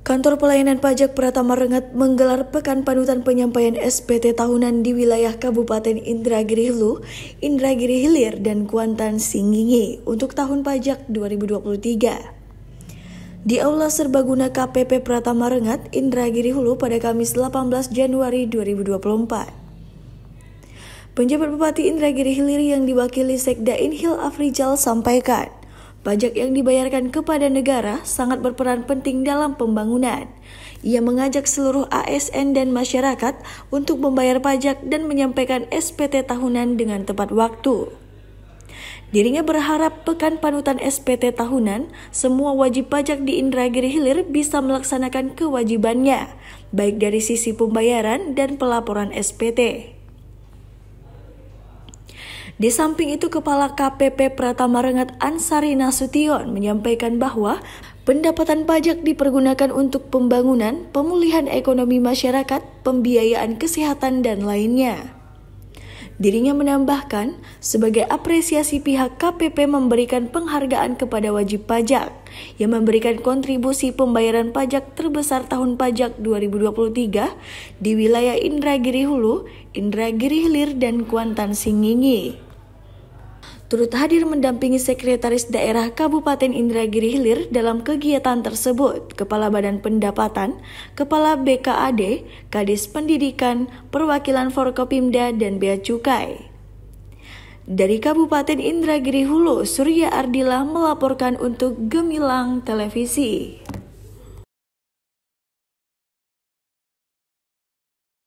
Kantor Pelayanan Pajak Pratama Rengat menggelar pekan panutan penyampaian SPT tahunan di wilayah Kabupaten Indragiri Hulu, Indragiri Hilir, dan Kuantan Singingi untuk tahun pajak 2023. Di Aula Serbaguna KPP Pratama Rengat, Indragiri Hulu pada Kamis 18 Januari 2024. Penjabat Bupati Indragiri Hilir yang diwakili Sekda Inhil Afrijal sampaikan, Pajak yang dibayarkan kepada negara sangat berperan penting dalam pembangunan. Ia mengajak seluruh ASN dan masyarakat untuk membayar pajak dan menyampaikan SPT tahunan dengan tepat waktu. Dirinya berharap pekan panutan SPT tahunan, semua wajib pajak di Indragiri Hilir bisa melaksanakan kewajibannya, baik dari sisi pembayaran dan pelaporan SPT. Di samping itu, Kepala KPP Pratama Rengat Ansari Nasution menyampaikan bahwa pendapatan pajak dipergunakan untuk pembangunan, pemulihan ekonomi masyarakat, pembiayaan kesehatan, dan lainnya. Dirinya menambahkan, sebagai apresiasi pihak KPP memberikan penghargaan kepada wajib pajak yang memberikan kontribusi pembayaran pajak terbesar tahun pajak 2023 di wilayah Indragiri Hulu, Indragiri Hilir, dan Kuantan Singingi turut hadir mendampingi Sekretaris Daerah Kabupaten Indragiri Hilir dalam kegiatan tersebut, Kepala Badan Pendapatan, Kepala BKAD, Kadis Pendidikan, Perwakilan Forkopimda, dan Bea Cukai. Dari Kabupaten Indragiri Hulu, Surya Ardila melaporkan untuk Gemilang Televisi.